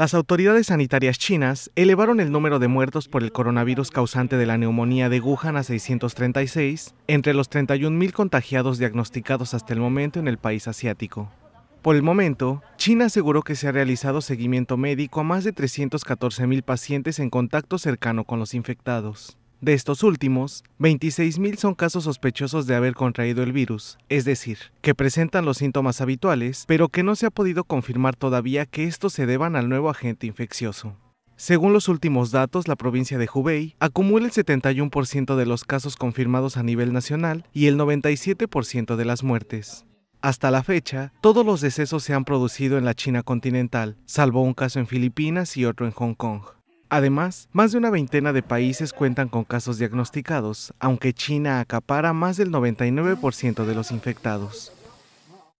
Las autoridades sanitarias chinas elevaron el número de muertos por el coronavirus causante de la neumonía de Wuhan a 636, entre los 31.000 contagiados diagnosticados hasta el momento en el país asiático. Por el momento, China aseguró que se ha realizado seguimiento médico a más de 314.000 pacientes en contacto cercano con los infectados. De estos últimos, 26.000 son casos sospechosos de haber contraído el virus, es decir, que presentan los síntomas habituales, pero que no se ha podido confirmar todavía que estos se deban al nuevo agente infeccioso. Según los últimos datos, la provincia de Hubei acumula el 71% de los casos confirmados a nivel nacional y el 97% de las muertes. Hasta la fecha, todos los decesos se han producido en la China continental, salvo un caso en Filipinas y otro en Hong Kong. Además, más de una veintena de países cuentan con casos diagnosticados, aunque China acapara más del 99% de los infectados.